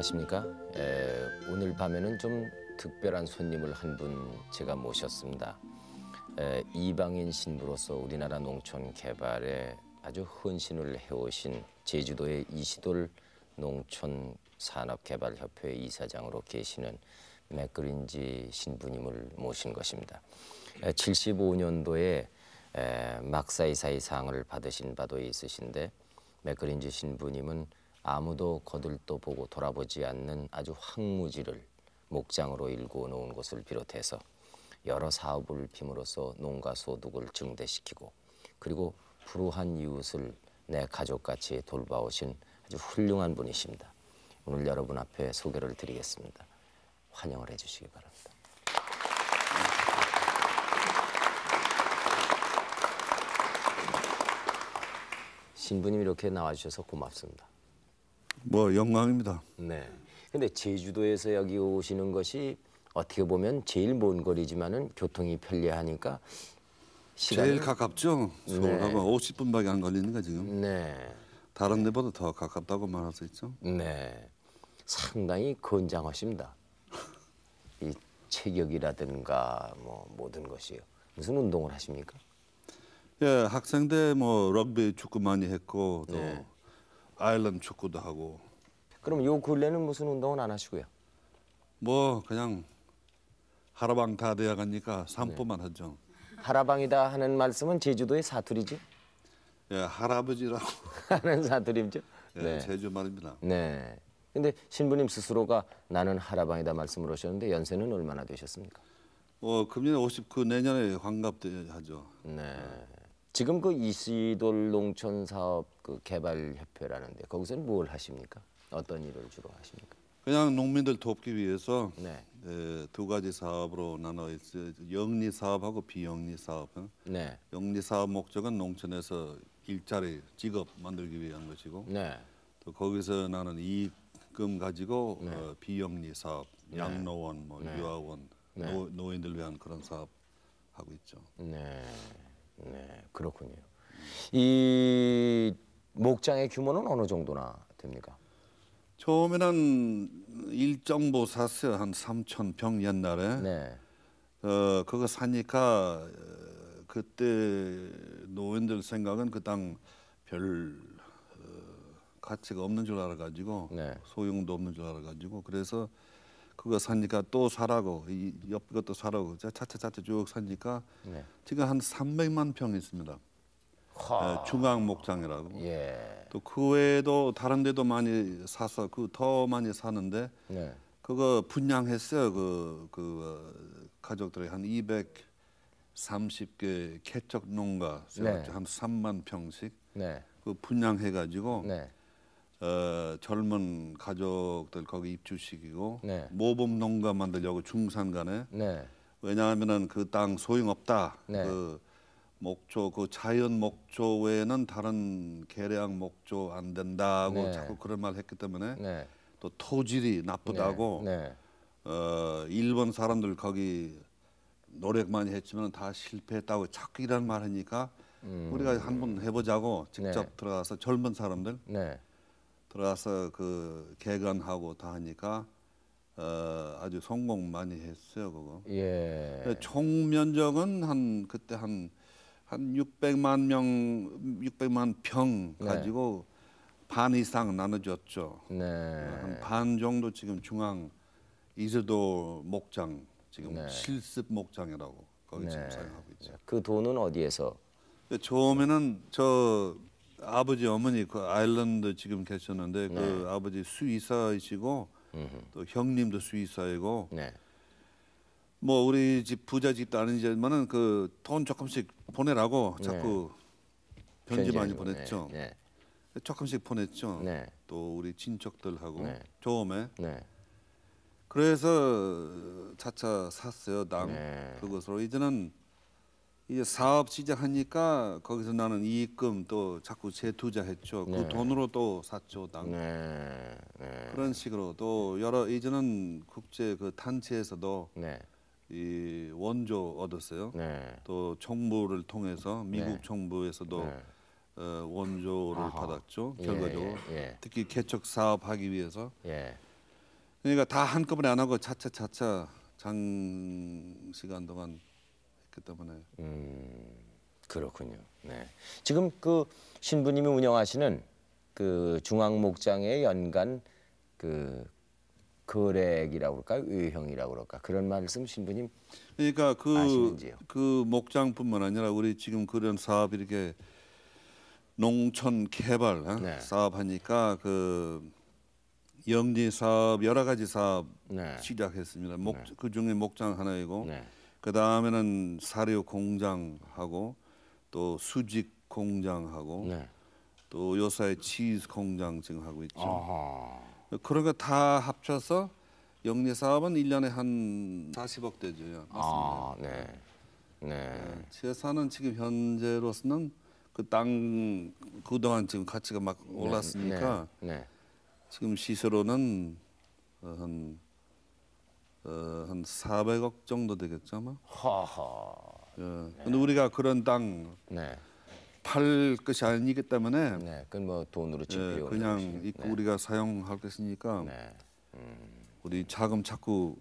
안녕하십니까. 에, 오늘 밤에는 좀 특별한 손님을 한 분 제가 모셨습니다. 에, 이방인 신부로서 우리나라 농촌 개발에 아주 헌신을 해오신 제주도의 이시돌 농촌 산업개발협회 이사장으로 계시는 맥그린지 신부님을 모신 것입니다. 75년도에 막사이사이 상을 받으신 바도 있으신데 맥그린지 신부님은 아무도 거들떠 보고 돌아보지 않는 아주 황무지를 목장으로 일구 놓은 것을 비롯해서 여러 사업을 빔으로써 농가 소득을 증대시키고 그리고 불우한 이웃을 내 가족같이 돌봐오신 아주 훌륭한 분이십니다. 오늘 여러분 앞에 소개를 드리겠습니다. 환영을 해주시기 바랍니다. 신부님 이렇게 나와주셔서 고맙습니다. 뭐 영광입니다. 네. 근데 제주도에서 여기 오시는 것이 어떻게 보면 제일 먼 거리지만은 교통이 편리하니까 시간이... 제일 가깝죠. 서울하고 네. 50분밖에 안 걸리니까 지금. 네. 다른 데보다 더 가깝다고 말할 수 있죠. 네. 상당히 건장하십니다. 이 체격이라든가 뭐 모든 것이요. 무슨 운동을 하십니까? 예, 학생 때뭐 럭비 축구 많이 했고 또 네. 아일랜드 축구도 하고. 그럼 요 근래는 무슨 운동은 안 하시고요? 뭐 그냥 하라방 다 돼야 가니까 산보만 네. 하죠. 하라방이다 하는 말씀은 제주도의 사투리죠? 예, 할아버지라고 하는 사투리죠. 예, 네. 제주 말입니다. 네. 근데 신부님 스스로가 나는 하라방이다 말씀을 하셨는데 연세는 얼마나 되셨습니까? 어, 금년에 59, 내년에 환갑 하죠. 네. 네. 지금 그 이시돌 농촌 사업 그 개발 협회라는데 거기서는 뭘 하십니까? 어떤 일을 주로 하십니까? 그냥 농민들 돕기 위해서 네. 에, 두 가지 사업으로 나눠 있어 영리 사업하고 비영리 사업. 네. 영리 사업 목적은 농촌에서 일자리 직업 만들기 위한 것이고 네. 또 거기서 나는 이익금 가지고 네. 어, 비영리 사업, 네. 양로원, 뭐 네. 유아원, 네. 노, 노인들 위한 그런 사업 하고 있죠. 네. 네, 그렇군요. 이 목장의 규모는 어느 정도나 됩니까? 처음에는 일정 보샀어요. 한 3천 평 옛날에. 네. 어, 그거 사니까 어, 그때 노인들 생각은 그 땅 별 어, 가치가 없는 줄 알아가지고 네. 소용도 없는 줄 알아가지고 그래서 그거 사니까 또 사라고 이옆 것도 사라고 차차차차 쭉 사니까 네. 지금 한 300만 평 있습니다. 네, 중앙 목장이라고. 예. 또그 외에도 다른 데도 많이 사서 그 더 많이 사는데 네. 그거 분양했어요. 그, 그 가족들이 한 230개 개척 농가 세웠죠. 네. 한 3만 평씩. 네. 그 분양해가지고 네. 어, 젊은 가족들 거기 입주식이고 네. 모범 농가 만들려고 중산간에 네. 왜냐하면은 그 땅 소용없다. 네. 그 목조 그 자연 목조 외에는 다른 계량 목조 안 된다고 네. 자꾸 그런 말 했기 때문에 네. 또 토질이 나쁘다고 네. 어, 일본 사람들 거기 노력 많이 했지만 다 실패했다고 자꾸 이런 말 하니까 음. 우리가 한번 해보자고 직접 들어가서 젊은 사람들. 들어가서 그 개관하고 다 하니까 어, 아주 성공 많이 했어요 그거. 예. 총 면적은 한 그때 한한 한 600만 명, 600만 평 네. 가지고 네. 반 이상 나눠줬죠. 네. 어, 한반 정도 지금 중앙 이즈도 목장 지금 네. 실습 목장이라고 거기 네. 지금 사용하고 있죠. 그 돈은 어디에서? 처음에는 저 아버지 어머니 그 아일랜드 지금 계셨는데 그 네. 아버지 수의사이시고 음흠. 또 형님도 수의사이고 네. 뭐 우리 집 부자 집도 아니지만은 그 돈 조금씩 보내라고 네. 자꾸 편지 많이 네, 보냈죠. 네. 조금씩 보냈죠. 또 우리 친척들하고 처음에 그래서 차차 샀어요. 땅 그것으로 이제는 이제 사업 시작하니까 거기서 나는 이익금 또 자꾸 재투자했죠. 그 네. 돈으로 또 샀죠. 당. 네. 네. 그런 식으로 또 여러 이제는 국제 그 단체에서도 네. 이 원조 얻었어요. 네. 또 정부를 통해서 미국 정부에서도 어, 원조를 아하. 받았죠. 결과적으로 예, 예, 예. 특히 개척 사업하기 위해서. 예. 그러니까 다 한꺼번에 안 하고 차차차차 장 시간 동안 있 그 때문에. 음, 그렇군요. 네. 지금 그 신부님이 운영하시는 그 중앙목장의 연간 그 거액이라고 그럴까요? 의형이라고 그럴까? 그런 말씀 신부님 그러니까 그, 그 목장뿐만 아니라 우리 지금 그런 사업 이렇게 농촌 개발 어? 네. 사업하니까 그 영리 사업 여러 가지 사업 네. 시작했습니다. 목, 네. 그 중에 목장 하나이고 네. 그 다음에는 사료 공장하고 또 수직 공장하고 네. 또 요사이 치즈 공장 지금 하고 있죠. 아하. 그런 그러니까 거다 합쳐서 영리 사업은 일년에한 40억 대죠. 예, 맞습니다. 아, 네. 네. 예, 재산은 지금 현재로서는 그 땅 그동안 지금 가치가 막 네. 올랐으니까 네, 네, 네. 지금 시세로는 어, 한 어, 한 400억 정도 되겠죠 아마. 하하. 예. 근데 우리가 그런 땅 네. 팔 것이 아니기 때문에 네. 그뭐 돈으로 집 예, 그냥 있고 네. 우리가 사용할 것이니까 네. 음. 우리 자금 자꾸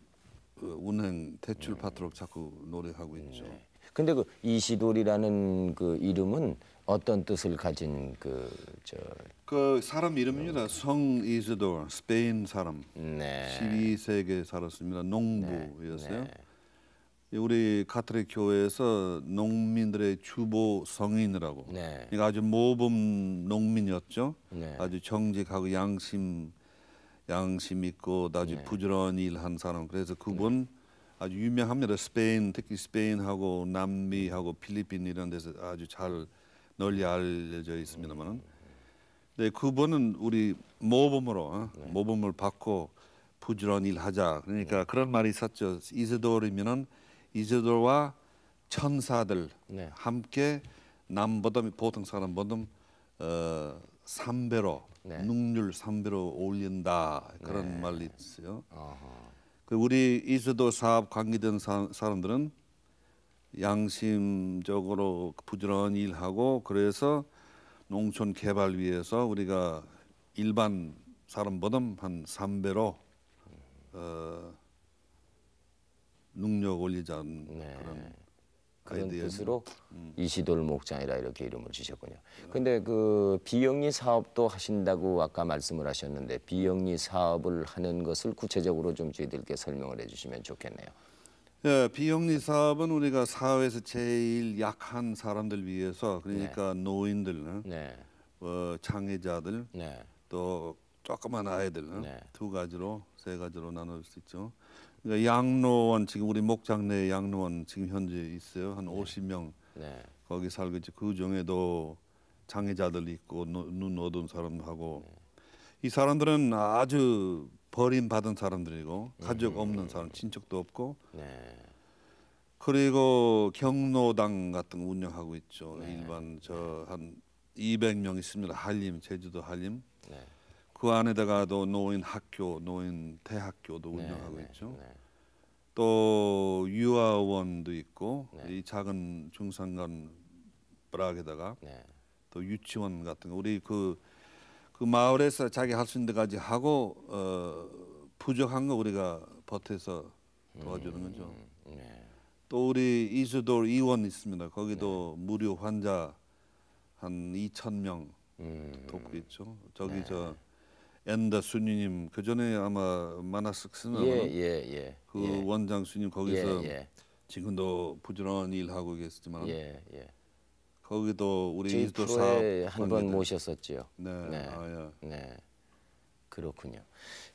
어, 운행 대출 음. 받도록 자꾸 노력하고 있죠. 네. 근데 그 이시돌이라는 그 이름은 어떤 뜻을 가진 그저그 그 사람 이름입니다. 어, 성이즈도 스페인 사람. 네. 12세기에 살았습니다. 농부였어요. 네. 네. 우리 카톨릭 교회에서 농민들의 주보 성인이라고. 네. 그러니까 아주 모범 농민이었죠. 네. 아주 정직하고 양심 양심 있고 아주 네. 부지런히 일한 사람. 그래서 네. 그분 아주 유명합니다. 스페인 특히 스페인하고 남미하고 필리핀 이런 데서 아주 잘 널리 알려져 있습니다만은 네, 그분은 우리 모범으로 어? 네. 모범을 받고 부지런히 하자 그러니까 네. 그런 말이 있었죠 이세돌이면은 이세돌과 천사들 네. 함께 남보다 보통 사람보다 어, 삼배로 네. 능률 삼배로 올린다 그런 네. 말이 있어요. 어허. 그 우리 이수도 사업 관계된 사, 람들은 양심적으로 부지런히 일하고 그래서 농촌 개발 위해서 우리가 일반 사람보다 한 3배로 어, 능력 올리자는 네. 그런 그런 뜻으로 음. 이시돌 목장이라 이렇게 이름을 주셨군요. 근데 그 비영리 사업도 하신다고 아까 말씀을 하셨는데 비영리 사업을 하는 것을 구체적으로 좀 저희들께 설명을 해주시면 좋겠네요. 예, 비영리 사업은 우리가 사회에서 제일 약한 사람들 위해서 그러니까 네. 노인들, 네. 어, 장애자들, 네. 또 조그만 아이들 네. 두 가지로 세 가지로 나눌 수 있죠. 그러니까 양로원 지금 우리 목장 내 양로원 지금 현재 있어요 한5 0명 거기 살고 있죠. 그 중에도 장애자들 있고 눈 어두운 사람하고 네. 이 사람들은 아주 버림받은 사람들이고 가족 음. 없는 사람, 친척도 없고 네. 그리고 경로당 같은 거 운영하고 있죠. 네. 일반 저 한 200명 있습니다. 한림, 제주도 한림. 네. 그 안에다가도 노인 학교, 노인 대학교도 네, 운영하고 네, 있죠. 또 유아원도 있고 이 작은 중산간 브락에다가 또 유치원 같은 거 우리 그그 마을에서 자기 할 수 있는 데까지 하고 어, 부족한 거 우리가 버텨서 도와주는 거죠. 음, 네. 또 우리 이수돌 의원 있습니다. 거기도 네. 무료 환자 한 2천 명 음, 돕고 있죠. 저기 네. 저엔더 순이님 그 전에 아마 마나스크스나 예, 예, 예, 그 예. 원장 순님 거기서 지금도 부지런히 일하고 계시지만 거기도 우리 저도사로에한 번 모셨었지요. 네. 네. 아, 예. 네. 그렇군요.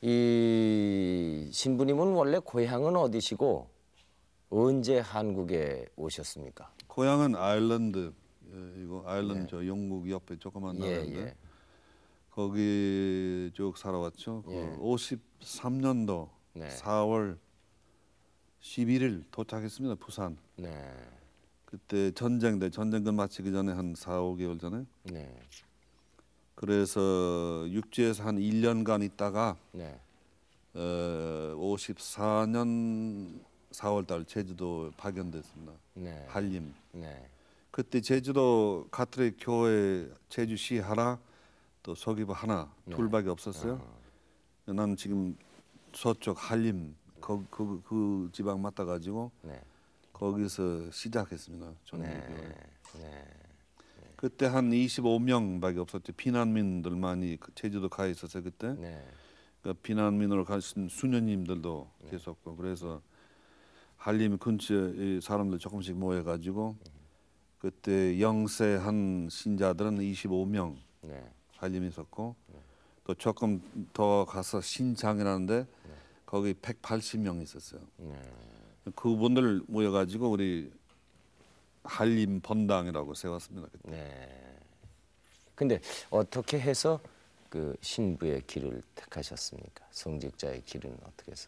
이 신부님은 원래 고향은 어디시고 언제 한국에 오셨습니까? 고향은 아일랜드. 예, 이거 아일랜드 네. 저 영국 옆에 조그만 예, 나라인데 예, 거기 쭉 살아왔죠. 그 53년도 예. 네. 4월 11일 도착했습니다. 부산. 네. 그때 전쟁 때 전쟁 끝 마치기 전에 한 4, 5개월 전에. 네. 그래서 육지에서 한 1년간 있다가 네. 어, 54년 4월 달 제주도 파견됐습니다. 네. 한림. 네. 그때 제주도 가톨릭 교회 제주시 하나 또 서귀부 하나 네. 둘밖에 없었어요. 어. 나는 지금 서쪽 한림 그, 그, 그 지방 맡아 가지고 네. 거기서 시작했습니다. 정립을. 네, 네, 네. 그때 한 25명밖에 없었죠. 피난민들만이 그 제주도 가있었어요 그때 그 피난민으로 가신 수녀님들도 계셨고 그래서 한림 근처에 사람들 조금씩 모여가지고 음. 그때 영세한 신자들은 25명 네. 한림에 있었고 네. 또 조금 더 가서 신장이라는데 네. 거기 180명 있었어요. 네. 그분들 모여가지고 우리 한림 번당이라고 세웠습니다. 그때. 네. 근데 어떻게 해서 그 신부의 길을 택하셨습니까? 성직자의 길은 어떻게 해서?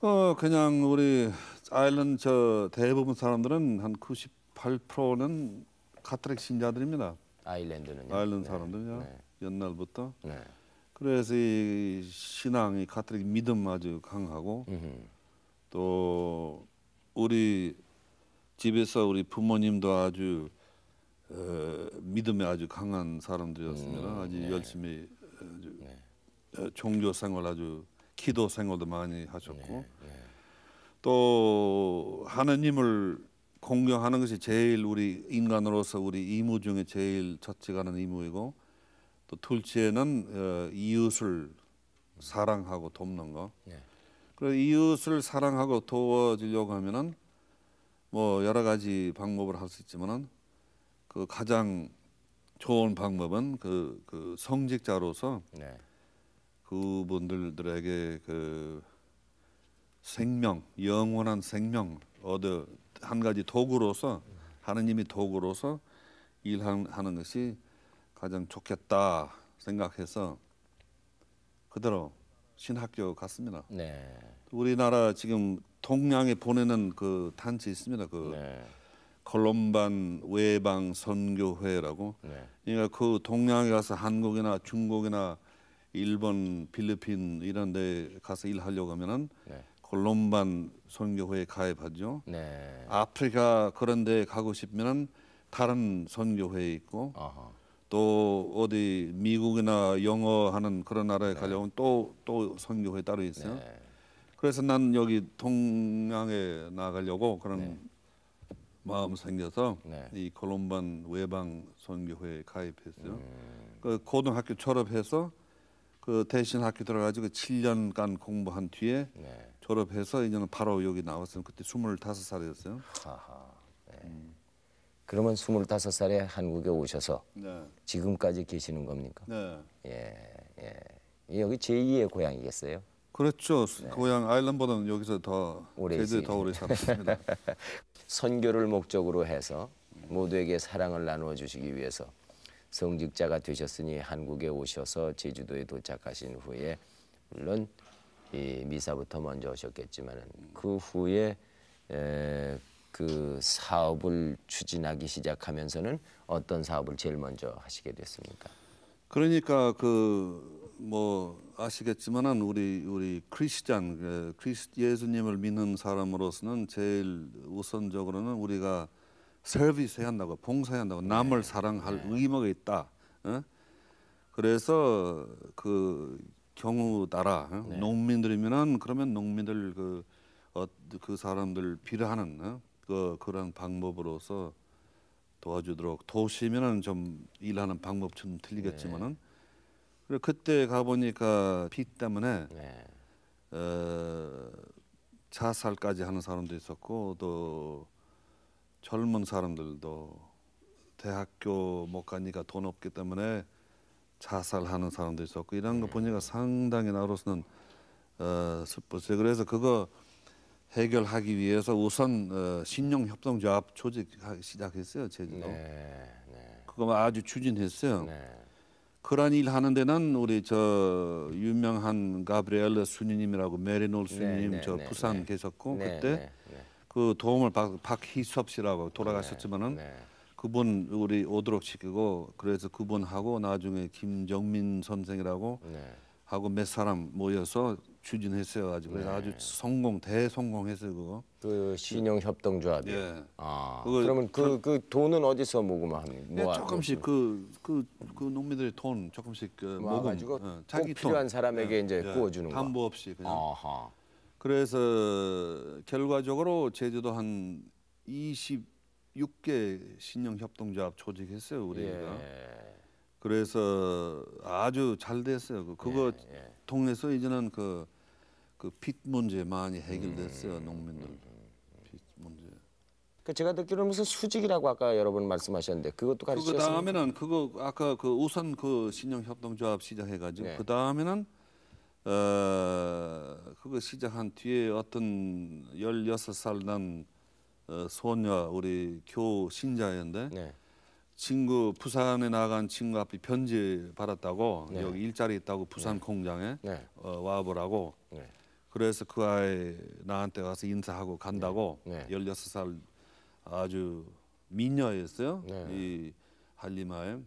어 그냥 우리 아일랜드 저 대부분 사람들은 한 98%는 카톨릭 신자들입니다. 아일랜드는요? 아일랜드 네. 사람들요. 네. 옛날부터. 네. 그래서 이 신앙이 카톨릭 믿음 아주 강하고. 음흠. 또 우리 집에서 우리 부모님도 아주 어, 믿음이 아주 강한 사람들이었습니다. 음, 아주 네. 열심히 아주 네. 어, 종교 생활 아주 기도 생활도 많이 하셨고 네. 네. 또 하나님을 공경하는 것이 제일 우리 인간으로서 우리 이무 중에 제일 첫째가는 이무이고 또 둘째는 어, 이웃을 사랑하고 돕는 거. 네. 그래서 이웃을 사랑하고 도와주려고 하면은 뭐 여러 가지 방법을 할 수 있지만은 그 가장 좋은 방법은 그, 그 성직자로서 네. 그분들들에게 그 생명 영원한 생명 얻어 한 가지 도구로서 하느님이 도구로서 일하는 것이 가장 좋겠다 생각해서 그대로 신학교 갔습니다. 네. 우리나라 지금 동양에 보내는 그 단체 있습니다. 그 네. 콜롬반 외방 선교회라고. 네. 그러니까 그 동양에 가서 한국이나 중국이나 일본, 필리핀 이런 데 가서 일하려고 하면은 네. 콜롬반 선교회에 가입하죠. 네. 아프리카 그런 데 가고 싶면은 으 다른 선교회에 있고 아하. 또 어디 미국이나 영어 하는 그런 나라에 네. 가려면 또또 선교회 따로 있어요. 네. 그래서 난 여기 동양에 나가려고 그런 네. 마음 생겨서 네. 이 콜롬반 외방 선교회에 가입했어요. 음. 그 고등학교 졸업해서 그 대신 학교 들어가지고 7년간 공부한 뒤에 네. 졸업해서 이제는 바로 여기 나왔어요. 그때 25살이었어요. 아하. 그러면 스물다섯 살에 한국에 오셔서 네. 지금까지 계시는 겁니까? 네. 예, 예. 여기 제2의 고향이겠어요? 그렇죠. 네. 고향 아일랜드보다는 여기서 더 오래 더 오래 살았습니다. 선교를 목적으로 해서 모두에게 사랑을 나누어 주시기 위해서 성직자가 되셨으니 한국에 오셔서 제주도에 도착하신 후에 물론 이 미사부터 먼저 오셨겠지만은 그 후에 에, 그 사업을 추진하기 시작하면서는 어떤 사업을 제일 먼저 하시게 됐습니까? 그러니까 그 뭐 아시겠지만은 우리 우리 크리스찬 그 크리스 예수님을 믿는 사람으로서는 제일 우선적으로는 우리가 서비스해야 한다고 봉사해야 한다고 네. 남을 사랑할 네. 의무가 있다. 어? 그래서 그 경우 따라 어? 네. 농민들이면은 그러면 농민들 그그 어, 그 사람들 비례하는 그 그런 방법으로서 도와주도록 도시면은 좀 일하는 방법 좀 틀리겠지만은 그리고 그때 가 보니까 비 때문에 네. 어, 자살까지 하는 사람도 있었고 또 젊은 사람들도 대학교 못 가니까 돈 없기 때문에 자살하는 사람도 있었고 이런 거 음. 보니까 상당히 나로서는 어, 슬펐어요. 그래서 그거 해결하기 위해서 우선 어, 신용협동조합 조직하기 시작했어요 제주도. 네, 네. 그거 아주 추진했어요. 네. 그런 일 하는 데는 우리 저 유명한 가브리엘 수녀님이라고 메리놀 네, 수녀님 네, 저 네, 부산 네. 계셨고 그때 그 도움을 박, 박희섭 씨라고 돌아가셨지만은 그분 우리 오도록 시키고 그래서 그분하고 나중에 김정민 선생이라고 하고 몇 사람 모여서 추진했어요 가지 그래서 네. 아주 성공 대성공했어요 그거. 그신용 협동조합이. 예. 아. 그러면 거그 그그 그 돈은 어디서 모금한? 네, 예, 모아, 조금씩 그그그 그, 그, 그 농민들의 돈 조금씩 그 모금. 가지고 예, 자기 필요한 돈. 사람에게 예. 이제 예, 구워주는 거. 담보 없이 그냥. 아하. 그래서 결과적으로 제주도 한 26개 신용 협동조합 조직했어요 우리가. 예. 그래서 아주 잘 됐어요. 그, 그거 예, 예. 동네에서 이제는 그, 그빚 문제 많이 해결됐어요 음, 음, 농민들 빚 음, 문제. 그 제가 듣기로는 무슨 수직이라고 아까 여러분 말씀하셨는데 그것도 가르치셨어요. 그 다음에는 그거 아까 그 우선 그 신용협동조합 시작해가지고 네. 그 다음에는 어 그거 시작한 뒤에 어떤 열여섯 살난 어, 소녀 우리 교 신자였는데. 네. 친구 부산에 나간 친구 앞에 편지 받았다고 네. 여기 일자리 있다고 네. 부산 네. 공장에 네. 어, 와보라고 네. 그래서 그 아이 나한테 와서 인사하고 간다고 네. 열여섯 살 아주 미녀였어요 이 할리마에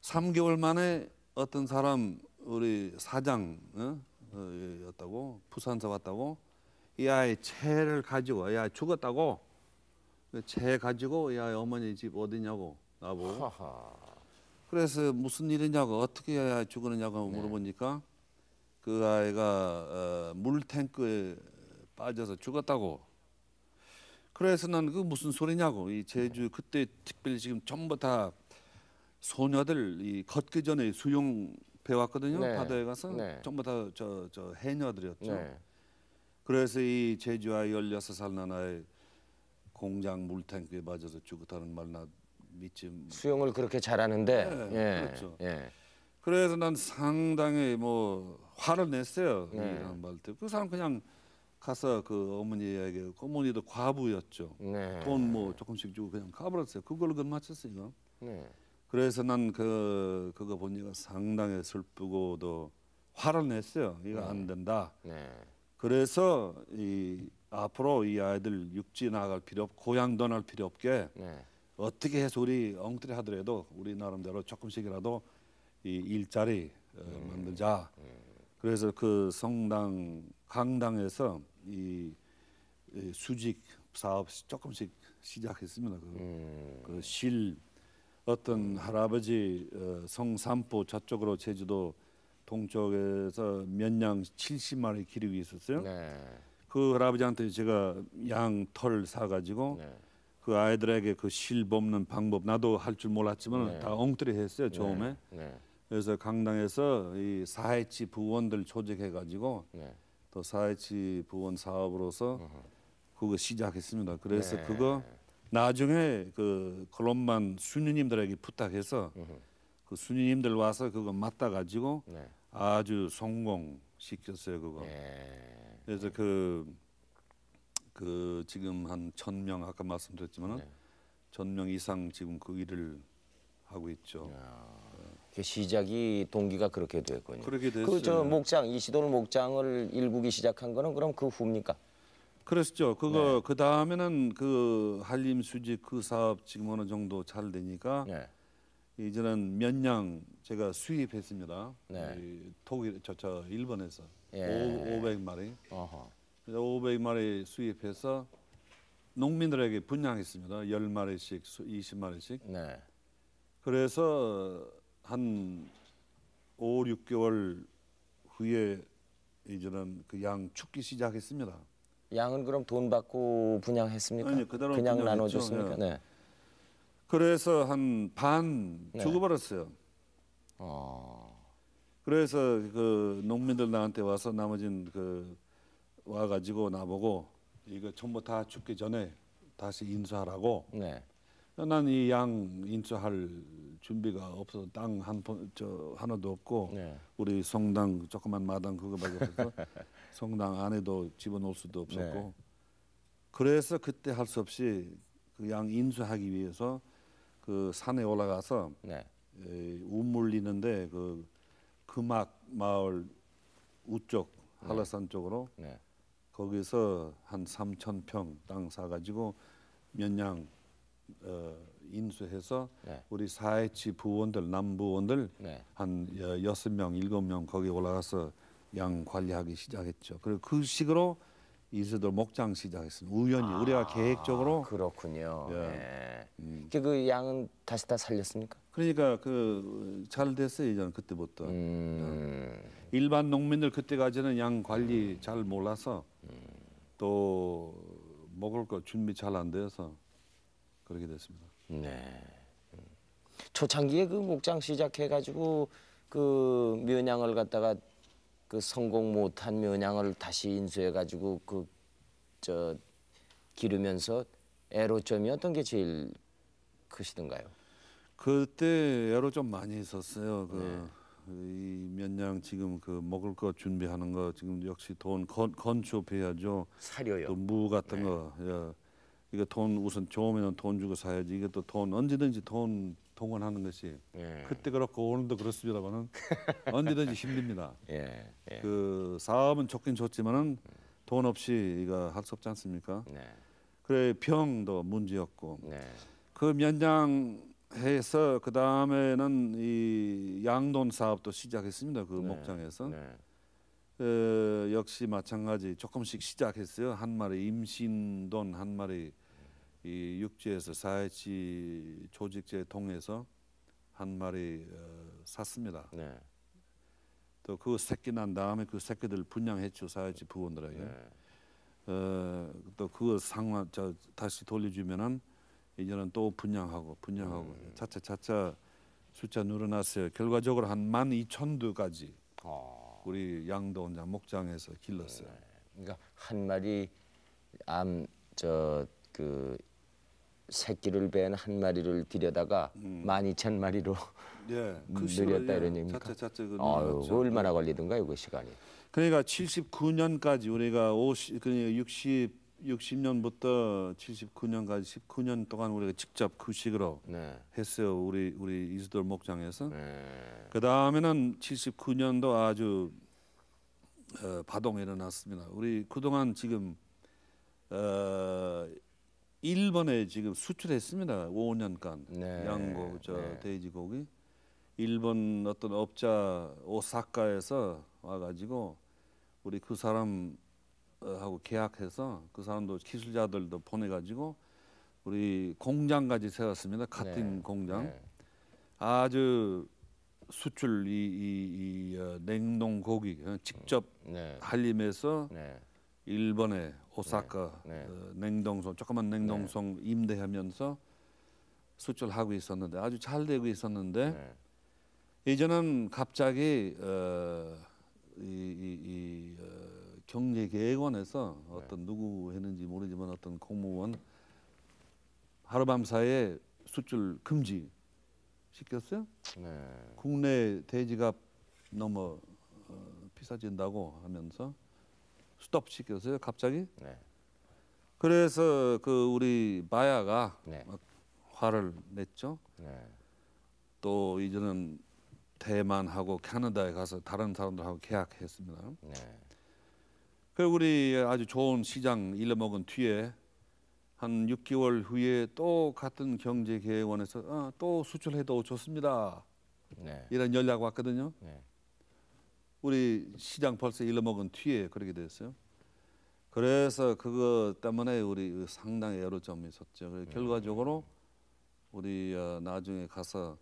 3개월 만에 어떤 사람 우리 사장 어? 어? 였다고 부산서 왔다고 이 아이 채를 가지고 야 죽었다고 재 가지고 야 어머니 집 어디냐고 나보고 하하. 그래서 무슨 일이냐고 어떻게 해야 죽으느냐고 네. 물어보니까 그 아이가 어, 물탱크에 빠져서 죽었다고 그래서 난 그 무슨 소리냐고 이 제주 그때 특별히 지금 전부 다 소녀들 이 걷기 전에 수영 배웠거든요 네. 바다에 가서 네. 전부 다 저 저 해녀들이었죠 네. 그래서 이 제주 아이 열여섯 살 나나의 공장 물탱크에 맞아서 죽었다는 말나 믿지. 수영을 그렇게 잘하는데. 네, 예, 그렇죠. 예. 그래서 난 상당히 뭐 화를 냈어요. 네. 이런 말때. 그 사람 그냥 가서 그 어머니에게 어머니도 과부였죠. 네. 돈뭐 조금씩 주고 그냥 가버렸어요. 그걸로 그 맞췄어요. 네. 그래서 난 그 그거 보니까 상당히 슬프고 도 화를 냈어요. 이거 네. 안 된다. 네. 그래서 이 앞으로 이 아이들 육지 나갈 필요 없고 고향 떠날 필요 없게 네. 어떻게 해서 우리 엉터리 하더라도 우리 나름대로 조금씩이라도 이 일자리 어, 음. 만들자. 음. 그래서 그 성당 강당에서 이, 이 수직 사업 조금씩 시작했습니다. 그, 음. 그실 어떤 음. 할아버지 어, 성산포 저쪽으로 제주도 동쪽에서 몇양 70마리 기르고 있었어요. 네. 그 할아버지한테 제가 양털 사가지고 네. 그 아이들에게 그 실 뽑는 방법 나도 할 줄 몰랐지만 네. 다 엉터리 했어요 네. 처음에. 네. 그래서 강당에서 이 사회치 부원들 조직해가지고 네. 또 사회치 부원 사업으로서 어허. 그거 시작했습니다. 그래서 네. 그거 나중에 그 콜롬반 수녀님들에게 부탁해서 어허. 그 수녀님들 와서 그거 맡아가지고 아주 성공 시켰어요 그거. 예. 그래서 그그 네. 그 지금 한천명 아까 말씀드렸지만은 네. 천명 이상 지금 그 일을 하고 있죠. 그 시작이 동기가 그렇게 됐군요. 그렇게 됐어요. 그저 목장 이시돌 목장을 일국이 시작한 거는 그럼 그 후입니까? 그랬죠. 그거 네. 그 다음에는 그 한림 수직 그 사업 지금 어느 정도 잘 되니까. 네. 예, 이제는 몇양 제가 수입했습니다. 네. 이 독일 저 저 일본에서 예. 500마리. 어허. 500마리 수입해서 농민들에게 분양했습니다. 10마리씩 20마리씩. 네. 그래서 한 5, 6개월 후에 이제는 그양 죽기 시작했습니다. 양은 그럼 돈 받고 분양했습니까? 아니, 그냥 분양했 나눠줬습니까? 네. 네. 그래서 한반 네. 죽어버렸어요. 아. 그래서 그 농민들 나한테 와서 나머진 그 와가지고 나보고 이거 전부 다 죽기 전에 다시 인수하라고. 네. 난이 양 인수할 준비가 없어 서땅한저 하나도 없고 네. 우리 성당 조그만 마당 그거밖에 없어서 성당 안에도 집어넣을 수도 없었고 네. 그래서 그때 할 수 없이 그 양 인수하기 위해서 그 산에 올라가서 네. 에, 우물리는데 그 금악 마을 우쪽 네. 한라산 쪽으로 네. 거기서 한 3천 평땅 사가지고 몇양 어, 인수해서 네. 우리 사회치 부원들 남부원들 네. 한 여섯 명 일곱 명 거기 올라가서 양 관리하기 시작했죠. 그리고 그 식으로 이스도 목장 시작했습니다. 우연히 아, 우리가 계획적으로 그렇군요. 예. 네. 음. 그 양은 다시 다 살렸습니까? 그러니까 그 잘 됐어요 이제 그때부터. 음. 예. 일반 농민들 그때까지는 양 관리 음. 잘 몰라서 음. 또 먹을 거 준비 잘안 돼서 그렇게 됐습니다. 네. 초창기에 그 목장 시작해가지고 그 면양을 갖다가 그 성공 못한 면양을 다시 인수해 가지고 그 저 기르면서 애로점이 어떤 게 제일 크시던가요? 그때 애로점 많이 있었어요. 그 네. 이몇냥 지금 그 먹을 거 준비하는 거 지금 역시 돈 건, 건축해야죠. 사료요. 또무 같은 네. 거. 예. 이거 돈 우선 좋으면 돈 주고 사야지. 이게 또돈 언제든지 돈 동원하는 것이 예. 그때 그렇고 오늘도 그렇습니다고는 언제든지 힘듭니다. 예. 예. 그 사업은 좋긴 좋지만은 돈 없이 이거 할수 없지 않습니까? 네. 그래 병도 문제였고 네. 그 면장해서 그 다음에는 이 양돈 사업도 시작했습니다. 그 네. 목장에서. 네. 어, 역시 마찬가지 조금씩 시작했어요. 한 마리 임신돈 한 마리 이 육지에서 사회치 조직제 통해서 한 마리 어, 샀습니다. 네. 또그 새끼 난 다음에 그 새끼들 분양했죠 사회치 부원들에게. 네. 어, 또그 상환 저 다시 돌려주면은 이제는 또 분양하고 분양하고 음. 차차 차차 숫자 늘어났어요. 결과적으로 한만 이천 두까지 아. 우리 양도원장 목장에서 길렀어요. 네. 그러니까 한 마리 암저그 새끼를 뺀한 마리를 들여다가 음. 만 이천 마리로 네, 그 예, 그 늘렸다 이런 얘기입니까? 자체, 그 아유, 얼마나 예. 걸리던가요 그 시간이? 그러니까 79년까지 우리가 50 그러니까 60 60년부터 79년까지 19년 동안 우리가 직접 구식으로 네. 했어요. 우리 우리 이수돌 목장에서. 네. 그 다음에는 79년도 아주 어, 파동이 일어났습니다. 우리 그동안 지금 어, 일본에 지금 수출했습니다. 5년간 네. 양고 저 네. 돼지고기 일본 어떤 업자 오사카에서 와가지고 우리 그 사람하고 어, 계약해서 그 사람도 기술자들도 보내가지고 우리 공장까지 세웠습니다. 같은 네. 공장 네. 아주 수출 이, 이, 이 어, 냉동 고기 어, 직접 한림에서 네. 네. 일본에 오사카 네, 네. 그 냉동성 조그만 냉동성 네. 임대하면서 수출하고 있었는데 아주 잘 되고 있었는데 네. 이제는 갑자기 어, 이, 이, 이 어, 경제계획원에서 네. 어떤 누구 했는지 모르지만 어떤 공무원 하루밤 사이에 수출 금지 시켰어요. 네. 국내 돼지값 너무 어, 비싸진다고 하면서 스톱 시켰어요 갑자기. 네. 그래서 그 우리 마야가 네. 화를 냈죠. 네. 또 이제는 대만하고 캐나다에 가서 다른 사람들하고 계약했습니다. 네. 그 우리 아주 좋은 시장 일러먹은 뒤에 한 6개월 후에 또 같은 경제계획원에서 아, 또 수출해도 좋습니다. 네. 이런 연락 왔거든요. 네. 우리 시장 벌써 일러먹은 뒤에 그렇게 됐어요. 그래서 그거 때문에 우리 그 상당히 애로점이 있었죠. 그래서 네. 결과적으로 우리 어, 나중에 가서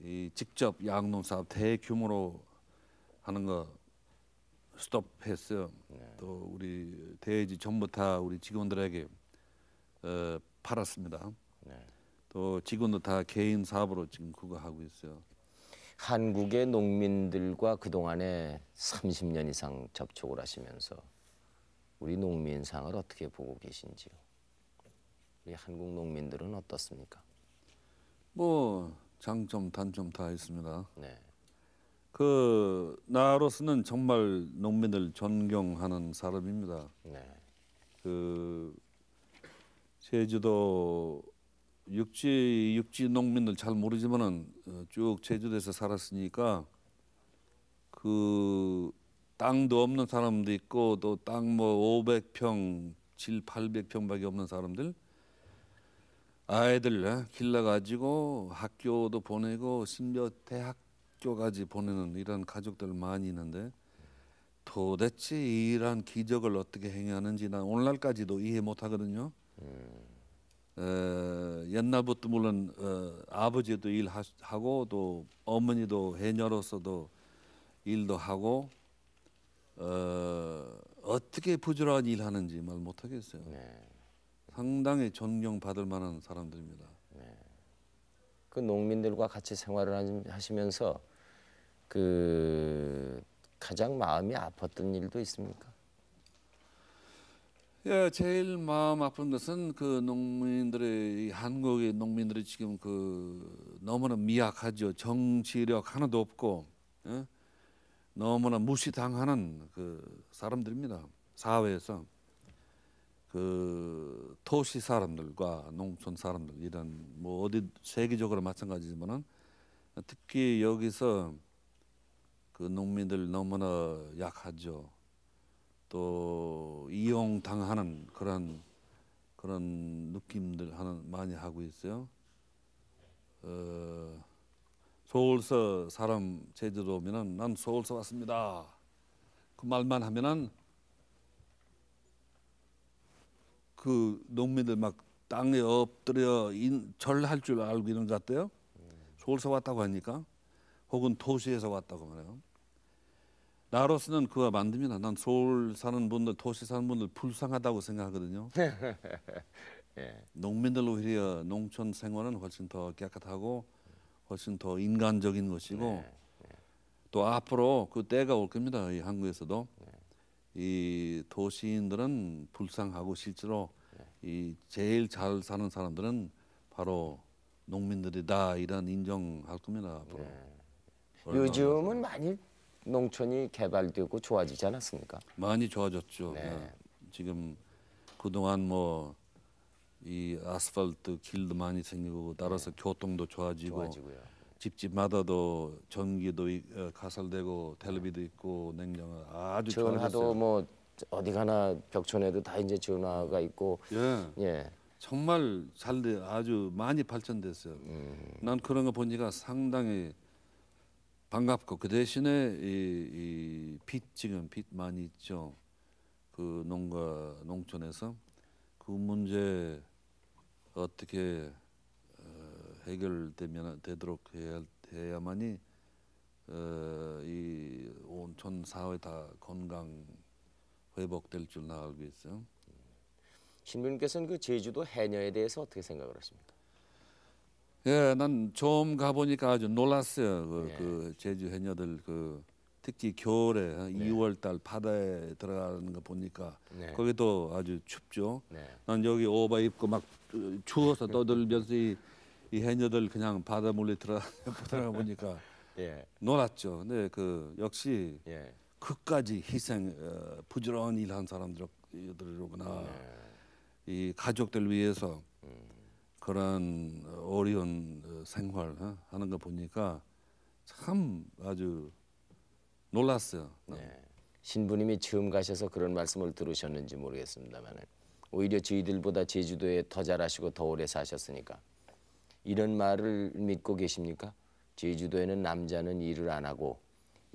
이 직접 양농 사업 대규모로 하는 거 스톱했어요. 네. 또 우리 대지 전부 다 우리 직원들에게 어, 팔았습니다. 네. 또 직원도 다 개인 사업으로 지금 그거 하고 있어요. 한국의 농민들과 그동안에 30년 이상 접촉을 하시면서 우리 농민상을 어떻게 보고 계신지요? 우리 한국 농민들은 어떻습니까? 뭐 장점 단점 다 있습니다. 네. 그 나로서는 정말 농민을 존경하는 사람입니다. 네. 그 제주도 육지 육지 농민들 잘 모르지만은 어, 쭉 제주도에서 살았으니까 그 땅도 없는 사람도 있고 또 땅 뭐 500평, 7, 800평밖에 없는 사람들 아이들 어, 길러 가지고 학교도 보내고 심지어 대학교까지 보내는 이런 가족들 많이 있는데 도대체 이러 기적을 어떻게 행하는지 난 오늘날까지도 이해 못 하거든요. 음. 어, 옛날부터 물론 어, 아버지도 일하고 또 어머니도 해녀로서도 일도 하고 어, 어떻게 부지런히 일하는지 말 못하겠어요. 네. 상당히 존경받을 만한 사람들입니다. 네. 그 농민들과 같이 생활을 하시면서 그 가장 마음이 아팠던 일도 있습니까? 예, 제일 마음 아픈 것은 그 농민들의 한국의 농민들이 지금 그 너무나 미약하죠. 정치력 하나도 없고 예? 너무나 무시당하는 그 사람들입니다. 사회에서 그 도시 사람들과 농촌 사람들 이런 뭐 어디 세계적으로 마찬가지지만은 특히 여기서 그 농민들 너무나 약하죠. 또 이용당하는 그런 그런 느낌들 하는 많이 하고 있어요. 어, 서울서 사람 제주도 오면은 난 서울서 왔습니다. 그 말만 하면은 그 농민들 막 땅에 엎드려 인, 절할 줄 알고 이런 것 같대요. 서울서 왔다고 하니까 혹은 도시에서 왔다고 말해요. 나로서는 그와 만듭니다. 난 서울 사는 분들, 도시 사는 분들 불쌍하다고 생각하거든요. 예. 농민들 오히려 농촌 생활은 훨씬 더 깨끗하고 훨씬 더 인간적인 것이고 네, 네. 또 앞으로 그 때가 올 겁니다. 이 한국에서도 네. 이 도시인들은 불쌍하고 실제로 네. 이 제일 잘 사는 사람들은 바로 농민들이다 이런 인정할 겁니다. 앞으로. 네. 요즘은 많이 농촌이 개발되고 좋아지지 않았습니까? 많이 좋아졌죠. 네. 네. 지금 그동안 뭐 이 아스팔트 길도 많이 생기고 따라서 네. 교통도 좋아지고 좋아지고요. 집집마다도 전기도 어, 가설되고 텔레비도 있고 냉장고 아주 전화도 좋아졌어요. 뭐 어디 가나 벽촌에도 다 이제 전화가 있고 예. 예. 정말 잘돼 아주 많이 발전됐어요. 음. 난 그런 거 보니까 상당히 반갑고 그 대신에 이, 이빛 지금 빛 많이 있죠. 그 농가 농촌에서 그 문제 어떻게 어, 해결되면 되도록 해야, 해야만이 어, 이 온천 사회 다 건강 회복될 줄 알고 있어요. 신부님께서는 그 제주도 해녀에 대해서 어떻게 생각을 하십니까? 예, 난 처음 가보니까 아주 놀랐어요. 그, 예. 그 제주 해녀들 그 특히 겨울에 네. 2월달 바다에 들어가는 거 보니까 네. 거기도 아주 춥죠. 네. 난 여기 오바 입고 막 추워서 떠들면서 이, 이 해녀들 그냥 바다 물에 들어가 보니까 예. 놀았죠. 근데 그 역시 예. 끝까지 희생 어, 부지런히 일한 사람들이로구나. 네. 이 가족들 위해서 음. 그런 어려운 어, 생활 어, 하는 거 보니까 참 아주 놀랐어요. 네. 네. 신부님이 처음 가셔서 그런 말씀을 들으셨는지 모르겠습니다만 오히려 저희들보다 제주도에 더 잘하시고 더 오래 사셨으니까 이런 말을 믿고 계십니까? 제주도에는 남자는 일을 안 하고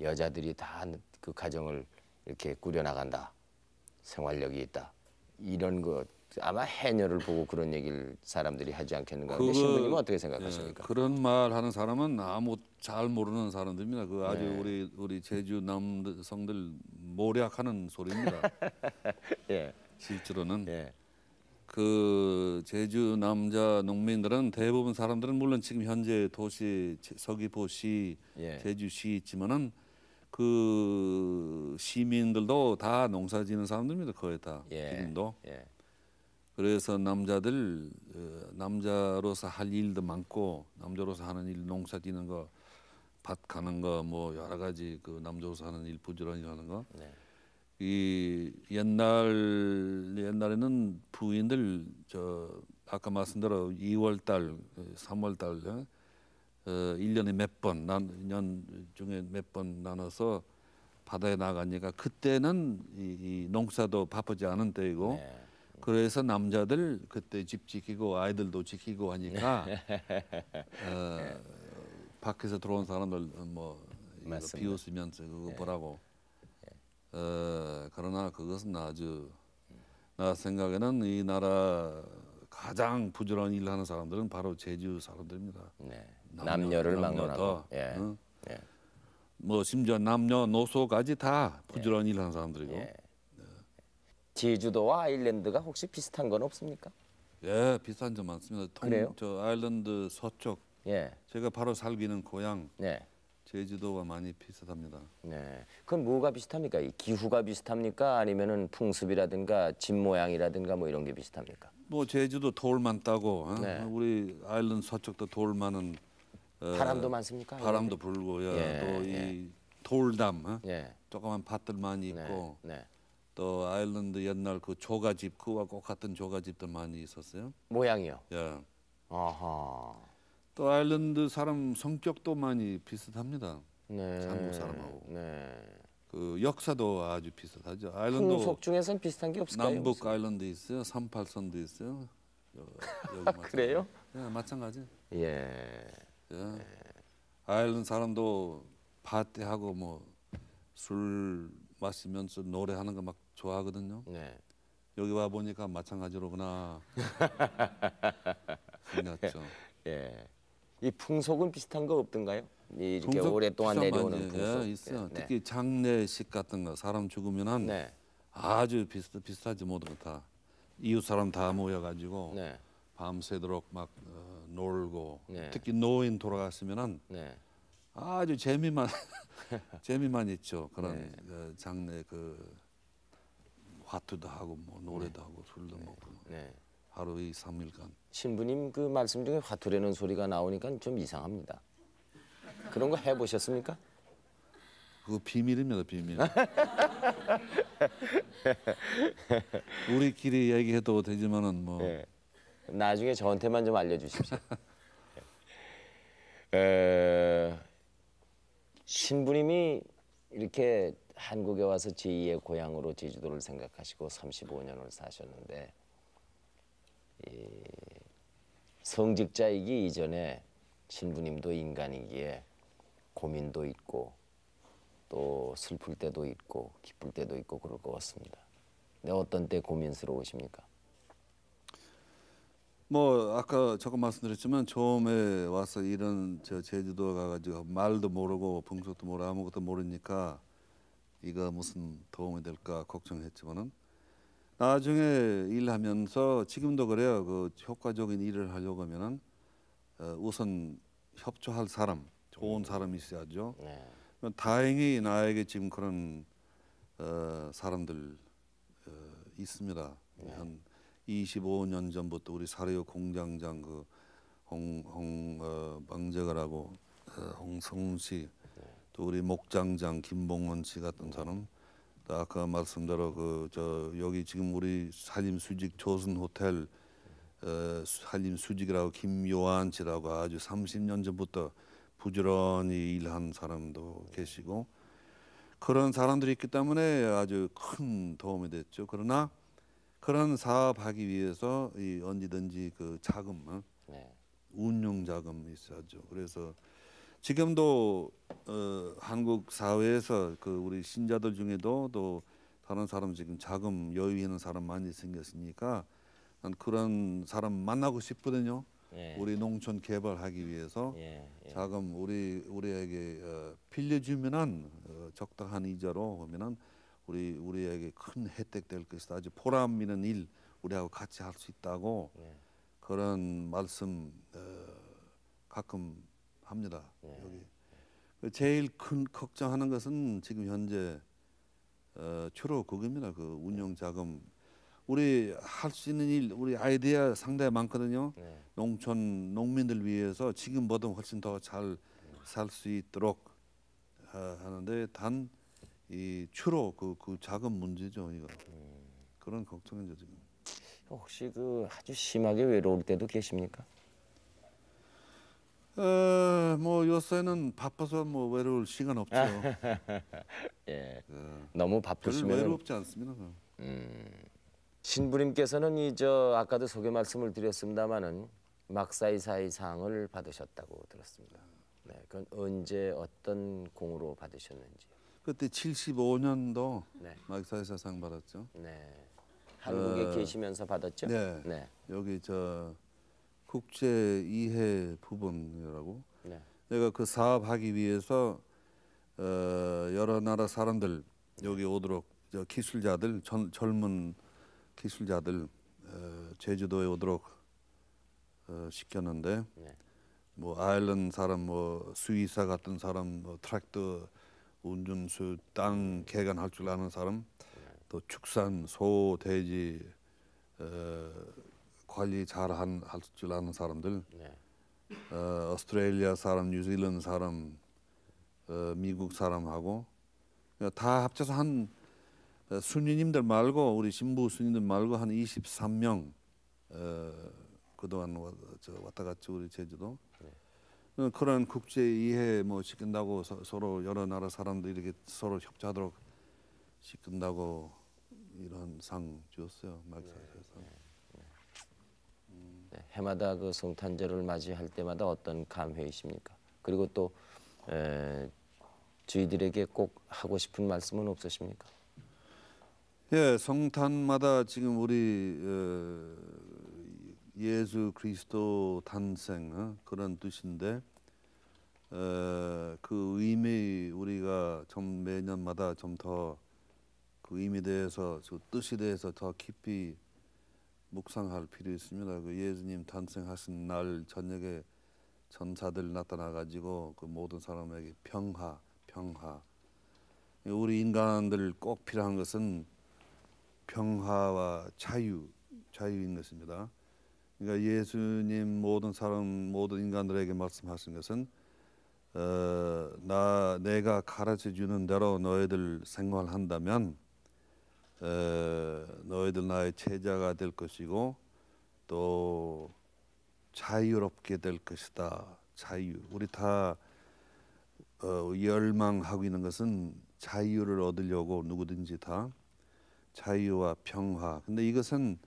여자들이 다 그 가정을 이렇게 꾸려나간다. 생활력이 있다. 이런 것 아마 해녀를 보고 그런 얘기를 사람들이 하지 않겠는가 근데 신부님은 어떻게 생각하십니까? 예, 그런 말 하는 사람은 아무 잘 모르는 사람들입니다. 그 아주 네. 우리 우리 제주 남성들 모략하는 소리입니다. 예. 실제로는 예. 그 제주 남자 농민들은 대부분 사람들은 물론 지금 현재 도시 서귀포시 예. 제주시 있지만은 그 시민들도 다 농사짓는 사람들입니다 거의 다 예. 지금도. 예. 그래서 남자들 어, 남자로서 할 일도 많고 남자로서 하는 일 농사 짓는 거, 밭 가는 거 뭐 여러 가지 그 남자로서 하는 일 부지런히 하는 거. 네. 이 옛날 옛날에는 부인들 저 아까 말씀대로 2월 달, 3월 달 어, 1년에 어, 어, 몇번난 중에 몇 번 나눠서 바다에 나가니까 그때는 이, 이 농사도 바쁘지 않은 때이고 네. 그래서 남자들 그때 집 지키고 아이들도 지키고 하니까 네. 어, 밖에서 들어온 사람들 뭐 비웃으면서 그거 예. 보라고. 예. 어, 그러나 그것은 아주 나 생각에는 이 나라 가장 부지런히 일하는 사람들은 바로 제주 사람들입니다. 네. 남녀, 를 막론하고. 예. 어? 예. 뭐 심지어 남녀 노소까지 다 예. 부지런히 일하는 사람들이고. 예. 제주도와 아일랜드가 혹시 비슷한 건 없습니까? 예, 비슷한 점 많습니다. 통, 그래요? 저 아일랜드 서쪽. 예. 제가 바로 살기는 고향. 예. 제주도와 많이 비슷합니다. 네. 그건 뭐가 비슷합니까? 이 기후가 비슷합니까? 아니면은 풍습이라든가 집 모양이라든가 뭐 이런 게 비슷합니까? 뭐 제주도 돌만 따고 어? 네. 우리 아일랜드 서쪽도 돌만은 어, 바람도 많습니까? 바람도 불고요. 예, 예 또이 예. 돌담, 어? 예. 조그만 밭들 많이 네, 있고 네, 네. 또 아일랜드 옛날 그 조가집 그와 꼭같은조가집도 많이 있었어요. 모양이요. 예. 아하. 또 아일랜드 사람 성격도 많이 비슷합니다. 네. 한국 사람하고. 네. 그 역사도 아주 비슷하죠. 아일랜드 풍속 중에선 비슷한 게 없을까요? 남북 혹시? 아일랜드 있어요. 삼팔선도 있어요. 여, 아, 그래요? 예, 마찬가지. 예. 예. 예. 아일랜드 사람도 파티하고 뭐 술 마시면서 노래하는 거막 좋아하거든요. 네. 여기 와 보니까 마찬가지로구나. 생겼죠. 예. 이 풍속은 비슷한 거 없던가요? 이렇게 오랫동안 내려오는 풍속. 예, 예, 있어요. 네. 특히 장례식 같은 거 사람 죽으면 네. 아주 비슷 비슷하지 모든 다 이웃 사람 다 모여가지고 네. 밤새도록 막 어, 놀고 네. 특히 노인 돌아갔으면은 네. 아주 재미만 재미만 있죠 그런 네. 그 장례 그 화투도 하고 뭐 네. 노래도 하고 술도 네. 먹고 뭐 네. 하루 이 3일간 신부님 그 말씀 중에 화투라는 소리가 나오니까 좀 이상합니다. 그런 거 해보셨습니까? 그 비밀입니다 비밀. 우리끼리 얘기해도 되지만은 뭐 네. 나중에 저한테만 좀 알려주십시오. 네. 에... 신부님이 이렇게 한국에 와서 제2의 고향으로 제주도를 생각하시고 35년을 사셨는데 성직자이기 이전에 신부님도 인간이기에 고민도 있고 또 슬플 때도 있고 기쁠 때도 있고 그럴 것 같습니다. 내 네, 어떤 때 고민스러우십니까? 뭐 아까 잠깐 말씀드렸지만 처음에 와서 이런 저 제주도 가가지고 말도 모르고 풍속도 모르고 아무것도 모르니까 이거 무슨 도움이 될까 걱정했지만은 나중에 일하면서 지금도 그래요. 그 효과적인 일을 하려고 하면은 어, 우선 협조할 사람, 좋은 사람이 있어야죠. 네. 다행히 나에게 지금 그런 어, 사람들 어, 있습니다. 네. 한 25년 전부터 우리 사료 공장장 그 홍홍 어, 방재가라고 어, 홍성훈 씨또 우리 목장장 김봉원 씨 같은 음. 사람 또 아까 말씀대로 그 저 여기 지금 우리 산림 수직 조선 호텔 음. 어, 산림 수직이라고 김요한 씨라고 아주 30년 전부터 부지런히 일한 사람도 음. 계시고 그런 사람들이 있기 때문에 아주 큰 도움이 됐죠. 그러나 그런 사업하기 위해서 이 언제든지 그 자금, 네. 운용 자금이 있어야죠. 그래서 지금도 어, 한국 사회에서 그 우리 신자들 중에도 또 다른 사람 지금 자금 여유 있는 사람 많이 생겼으니까 난 그런 사람 만나고 싶거든요. 예. 우리 농촌 개발하기 위해서 예, 예. 자금 우리 우리에게 어, 빌려주면은 어, 적당한 이자로 하면은 우리 우리에게 큰 혜택 될 것이다. 아주 보람있는일 우리하고 같이 할 수 있다고 예. 그런 말씀 어, 가끔 합니다. 예. 여기 그 제일 큰 걱정하는 것은 지금 현재 어, 주로 그겁니다. 그 운영 자금 우리 할 수 있는 일 우리 아이디어 상당히 많거든요. 네. 농촌 농민들 위해서 지금보다 훨씬 더 잘 살 수 있도록 어, 하는데 단이 주로 그, 그 자금 문제죠 이거 음. 그런 걱정이죠 지금. 혹시 그 아주 심하게 외로울 때도 계십니까? 어, 뭐 요새는 바빠서 뭐 외로울 시간 없죠. 예. 어. 너무 바쁘시면 외롭지 않습니다. 음. 신부님께서는 이 저 아까도 소개 말씀을 드렸습니다마는 막사이 사이 상을 받으셨다고 들었습니다. 네, 그건 언제 어떤 공으로 받으셨는지. 그때 75년도 네. 막사이 사상 받았죠. 네. 한국에 어... 계시면서 받았죠. 네. 네. 여기 저 국제 이해 부분이라고 네. 내가 그 사업하기 위해서 어, 여러 나라 사람들 여기 오도록 저 기술자들 전, 젊은 기술자들 어, 제주도에 오도록 어, 시켰는데 네. 뭐 아일랜드 사람 뭐 스위사 같은 사람 뭐 트랙터 운전수 땅 개간할 줄 아는 사람 네. 또 축산 소 돼지 어, 관리 잘 할 줄 아는 사람들, 네. 어, 오스트레일리아 사람, 뉴질랜드 사람, 어, 미국 사람하고 다 합쳐서 한 어, 순위님들 말고 우리 신부 순위들 님 말고 한 23명 어, 그동안 와, 왔다 갔죠 우리 제주도 네. 어, 그런 국제 이해 뭐 시킨다고 서, 로 여러 나라 사람들 이렇게 서로 협조하도록 시킨다고 이런 상 주었어요 말사 네. 네, 해마다 그 성탄절을 맞이할 때마다 어떤 감회이십니까? 그리고 또 에, 저희들에게 꼭 하고 싶은 말씀은 없으십니까? 예, 성탄마다 지금 우리 에, 어, 예수 그리스도 탄생 어? 그런 뜻인데 에, 어, 그 의미 우리가 좀 매년마다 좀 더 그 의미 대해서 그 뜻에 대해서 더 깊이 묵상할 필요 있습니다. 그 예수님 탄생하신 날 저녁에 천사들 나타나 가지고 그 모든 사람에게 평화, 평화. 우리 인간들 꼭 필요한 것은 평화와 자유, 자유인 것입니다. 그러니까 예수님 모든 사람, 모든 인간들에게 말씀하신 것은 어, 나 내가 가르쳐 주는 대로 너희들 생활한다면 너희들 나의 제자가 될 것이고 또 자유롭게 될 것이다. 자유. 우리 다 어, 열망하고 있는 것은 자유를 얻으려고 누구든지 다 자유와 평화. 근데 이것은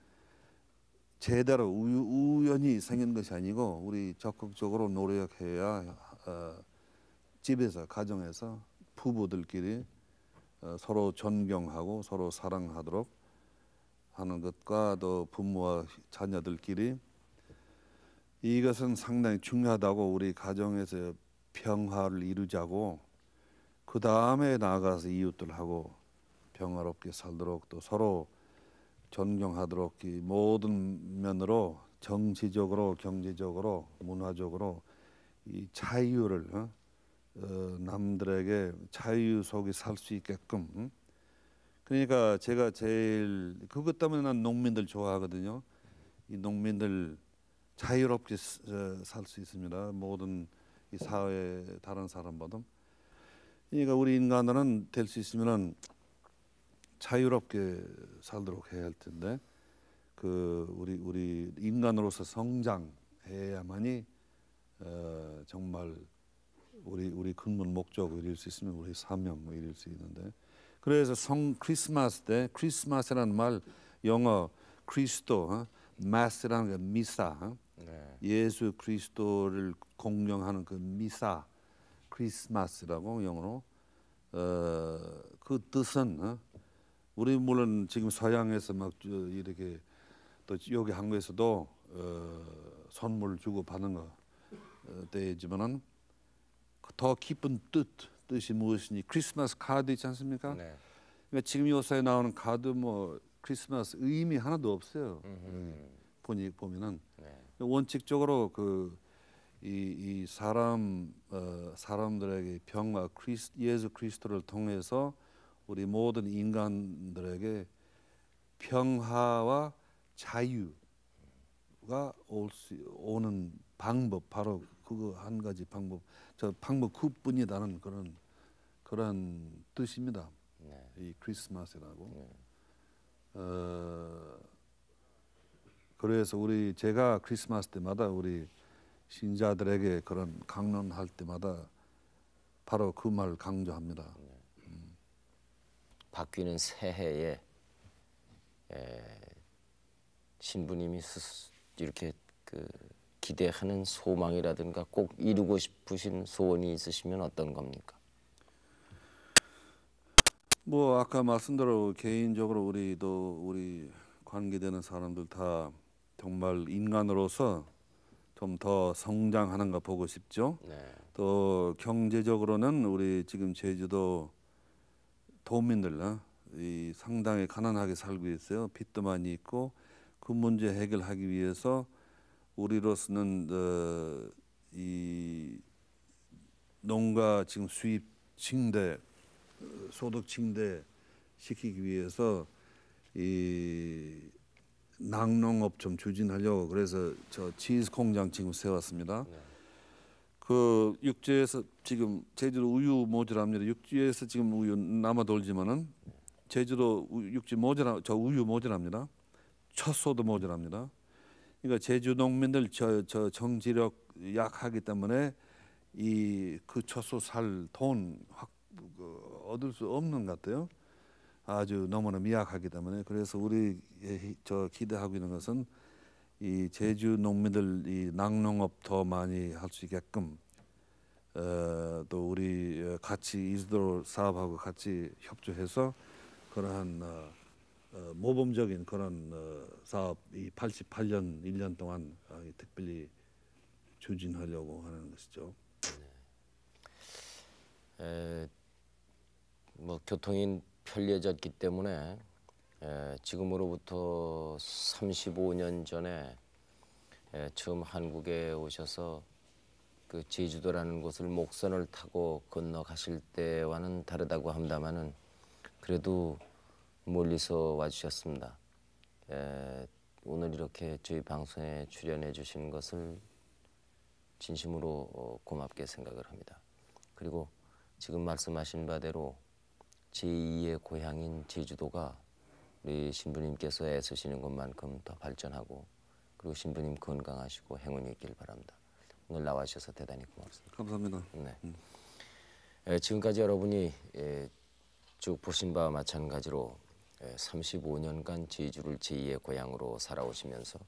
제대로 우, 연히 생긴 것이 아니고 우리 적극적으로 노력해야 어, 집에서 가정에서 부부들끼리 어, 서로 존경하고 서로 사랑하도록 하는 것과 또 부모와 자녀들끼리 이것은 상당히 중요하다고 우리 가정에서 평화를 이루자고 그 다음에 나아가서 이웃들하고 평화롭게 살도록 또 서로 존경하도록 이 모든 면으로 정치적으로 경제적으로 문화적으로 이 자유를 어? 어, 남들에게 자유 속에 살 수 있게끔 그러니까 제가 제일 그것 때문에 난 농민들 좋아하거든요. 이 농민들 자유롭게 어, 살수 있습니다. 모든 이 사회 다른 사람보다. 그러니까 우리 인간은 될 수있으면 자유롭게 살도록 해야 할 텐데 그 우리 우리 인간으로서 성장해야만이 어, 정말 우리 우리 근본 목적을 이룰 수 있으면 우리 사명 뭐 이룰 수 있는데 그래서 성 크리스마스 때 크리스마스라는 말 영어 크리스토 어? 마스라는 게 미사 네. 예수 그리스도를 공명하는 그 미사 크리스마스라고 영어로 어, 그 뜻은 어? 우리 물론 지금 서양에서 막 이렇게 또 여기 한국에서도 어, 선물 주고 받는 거 어, 때이지만은 더 깊은 뜻 뜻이 무엇이니 크리스마스 카드 있지 않습니까? 네. 그러니까 지금 요사에 나오는 카드 뭐 크리스마스 의미 하나도 없어요. 보니 보면은 네. 원칙적으로 그이이 사람 어, 사람들에게 병과 크리스, 예수 그리스도를 통해서 우리 모든 인간들에게 평화와 자유가 올수 오는 방법 바로 그거 한 가지 방법 저 방법 그뿐이다는 그런 그런 뜻입니다. 네. 이 크리스마스라고. 네. 어, 그래서 우리 제가 크리스마스 때마다 우리 신자들에게 그런 강론할 때마다 바로 그 말 강조합니다. 네. 음. 바뀌는 새해에 에, 신부님이 스스, 이렇게 그 기대하는 소망이라든가 꼭 이루고 싶으신 소원이 있으시면 어떤 겁니까? 뭐 아까 말씀대로 개인적으로 우리도 우리 관계되는 사람들 다 정말 인간으로서 좀 더 성장하는 거 보고 싶죠. 네. 또 경제적으로는 우리 지금 제주도 도민들 어? 이 상당히 가난하게 살고 있어요. 빚도 많이 있고 그 문제 해결하기 위해서 우리로서는 어, 이 농가 지금 수입 침대 소득 침대 시키기 위해서 이 낙농업 좀 추진하려고 그래서 저 치즈 공장 지금 세웠습니다. 네. 그 육지에서 지금 제주도 우유 모자랍니다. 육지에서 지금 우유 남아 돌지만은 제주도 육지 모자라 저 우유 모자랍니다. 첫 소도 모자랍니다. 그러니까 제주 농민들 저, 저 정지력 약하기 때문에 이 그 초소 살돈 확 그 얻을 수 없는 것 같아요. 아주 너무나 미약하기 때문에 그래서 우리 저 기대하고 있는 것은 이 제주 농민들 이 낙농업 더 많이 할 수 있게끔 어, 또 우리 같이 이스도 사업하고 같이 협조해서 그러한 어, 어, 모범적인 그런 어, 사업이 88년 1년 동안 어, 특별히 추진하려고 하는 것이죠. 네. 에, 뭐 교통이 편리해졌기 때문에 에, 지금으로부터 35년 전에 에, 처음 한국에 오셔서 그 제주도라는 곳을 목선을 타고 건너가실 때와는 다르다고 합니다만은 그래도 멀리서 와주셨습니다. 에, 예, 오늘 이렇게 저희 방송에 출연해 주신 것을 진심으로 어, 고맙게 생각을 합니다. 그리고 지금 말씀하신 바대로 제2의 고향인 제주도가 우리 신부님께서 애쓰시는 것만큼 더 발전하고 그리고 신부님 건강하시고 행운이 있길 바랍니다. 오늘 나와주셔서 대단히 고맙습니다. 감사합니다. 네. 음. 예, 지금까지 여러분이 예, 쭉 보신 바와 마찬가지로 35년간 예, 제주를 제2의 고향으로 살아오시면서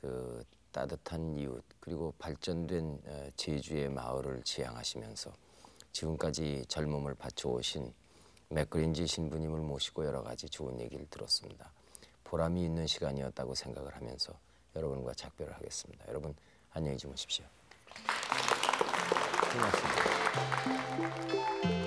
그 따뜻한 이웃 그리고 발전된 어, 제주의 마을을 지향하시면서 지금까지 젊음을 바쳐오신 맥그린지 신부님을 모시고 여러 가지 좋은 얘기를 들었습니다. 보람이 있는 시간이었다고 생각을 하면서 여러분과 작별을 하겠습니다. 여러분 안녕히 주무십시오. 고맙습니다.